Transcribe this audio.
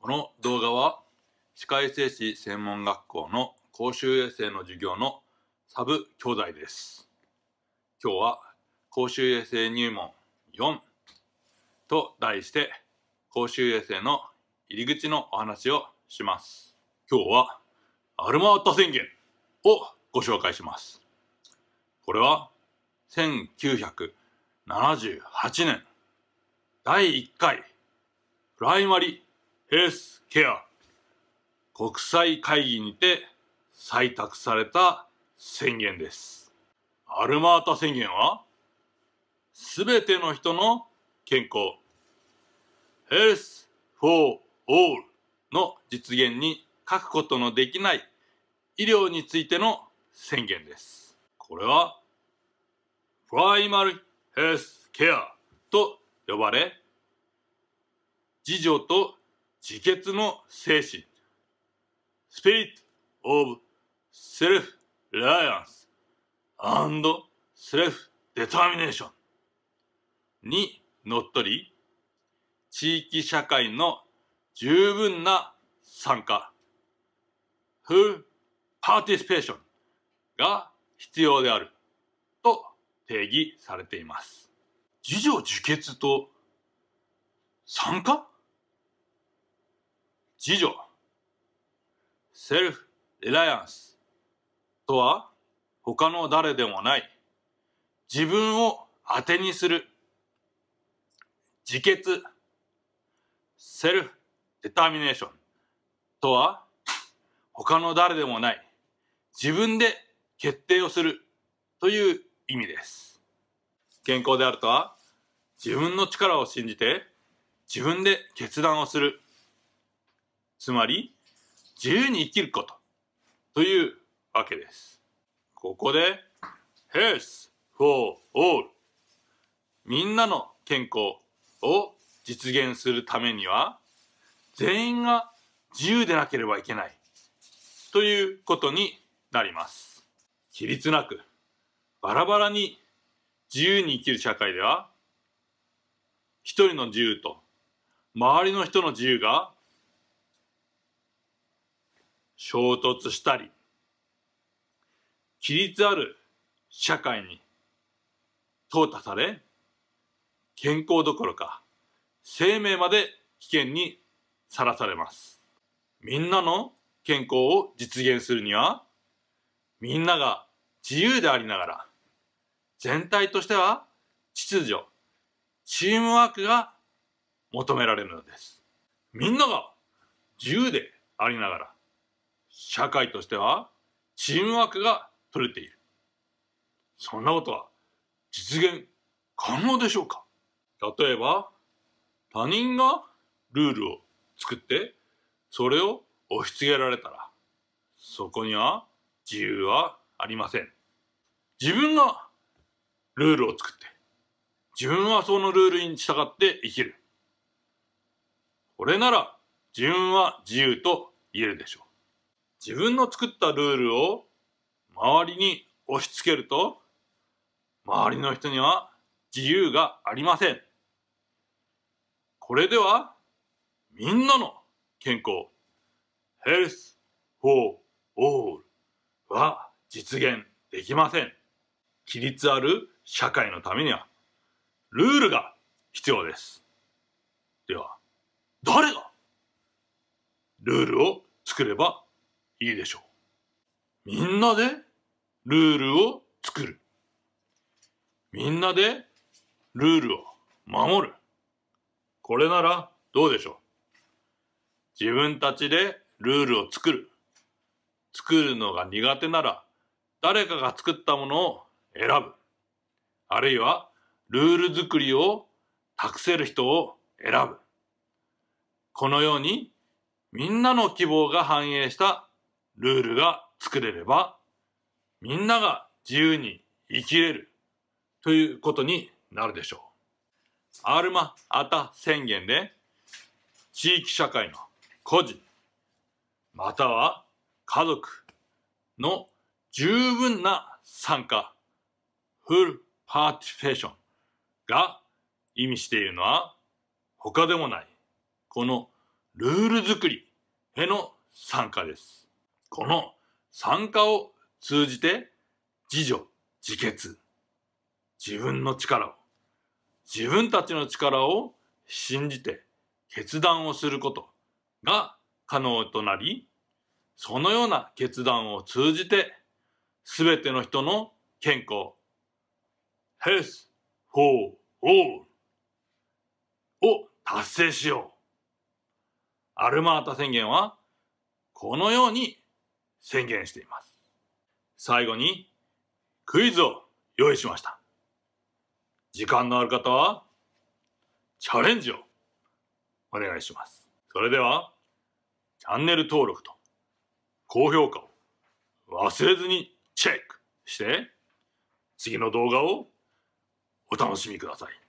この動画は歯科衛生士専門学校の公衆衛生の授業のサブ教材です。今日は公衆衛生入門4と題して公衆衛生の入り口のお話をします。今日はアルマータ宣言をご紹介します。これは1978年第1回プライマリヘルスケア国際会議にて採択された宣言です。アルマータ宣言は、すべての人の健康、h e ス・ l ォー・ for All の実現に欠くことのできない医療についての宣言です。これは、プライマルヘルスケアと呼ばれ、自助と自決の精神。スピリット・オブ・セルフ・ライアンス・アンド・セルフ・デターミネーションにのっとり、地域社会の十分な参加、フル・パーティスペーションが必要であると定義されています。自助自決と参加自助セルフ・リライアンスとは他の誰でもない自分を当てにする自決セルフ・デターミネーションとは他の誰でもない自分で決定をするという意味です健康であるとは自分の力を信じて自分で決断をするつまり自由に生きることというわけです。ここで Health for All みんなの健康を実現するためには全員が自由でなければいけないということになります。規律なくバラバラに自由に生きる社会では一人の自由と周りの人の自由が衝突したり、規律ある社会に淘汰され、健康どころか生命まで危険にさらされます。みんなの健康を実現するには、みんなが自由でありながら、全体としては秩序、チームワークが求められるのです。みんなが自由でありながら、社会としてはチームワークが取れているそんなことは実現可能でしょうか例えば他人がルールを作ってそれを押し付けられたらそこには自由はありません自分がルールを作って自分はそのルールに従って生きるこれなら自分は自由と言えるでしょう自分の作ったルールを周りに押し付けると周りの人には自由がありません。これではみんなの健康 Health for All は実現できません。規律ある社会のためにはルールが必要です。では誰がルールを作ればいいでしょう。みんなでルールを作る。みんなでルールを守る。これならどうでしょう。自分たちでルールを作る。作るのが苦手なら誰かが作ったものを選ぶ。あるいはルール作りを託せる人を選ぶ。このようにみんなの希望が反映したルールが作れれば、みんなが自由に生きれるということになるでしょう。アルマ・アタ宣言で、地域社会の個人、または家族の十分な参加、フルパーティフェーションが意味しているのは他でもない、このルール作りへの参加です。この参加を通じて自助、自決。自分の力を、自分たちの力を信じて決断をすることが可能となり、そのような決断を通じて、全ての人の健康、Health for All を達成しよう。アルマータ宣言は、このように宣言しています。最後にクイズを用意しました。時間のある方はチャレンジをお願いします。それではチャンネル登録と高評価を忘れずにチェックして次の動画をお楽しみください。